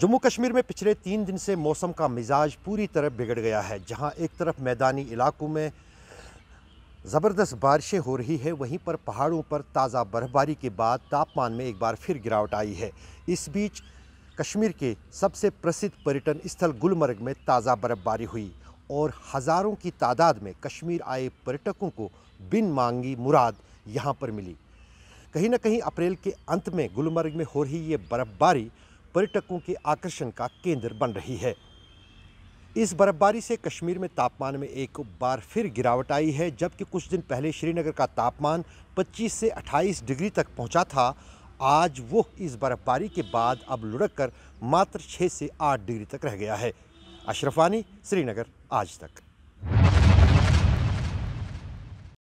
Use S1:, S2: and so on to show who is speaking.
S1: जम्मू कश्मीर में पिछले तीन दिन से मौसम का मिजाज पूरी तरह बिगड़ गया है जहां एक तरफ मैदानी इलाकों में ज़बरदस्त बारिशें हो रही है वहीं पर पहाड़ों पर ताज़ा बर्फबारी के बाद तापमान में एक बार फिर गिरावट आई है इस बीच कश्मीर के सबसे प्रसिद्ध पर्यटन स्थल गुलमर्ग में ताज़ा बर्फबारी हुई और हज़ारों की तादाद में कश्मीर आए पर्यटकों को बिन मांगी मुराद यहाँ पर मिली कहीं ना कहीं अप्रैल के अंत में गुलमर्ग में हो रही ये बर्फबारी पर्यटकों के आकर्षण का केंद्र बन रही है इस बर्फबारी से कश्मीर में तापमान में एक बार फिर गिरावट आई है जबकि कुछ दिन पहले श्रीनगर का तापमान 25 से 28 डिग्री तक पहुंचा था आज वो इस बर्फबारी के बाद अब लुढ़क कर मात्र 6 से 8 डिग्री तक रह गया है अशरफानी श्रीनगर आज तक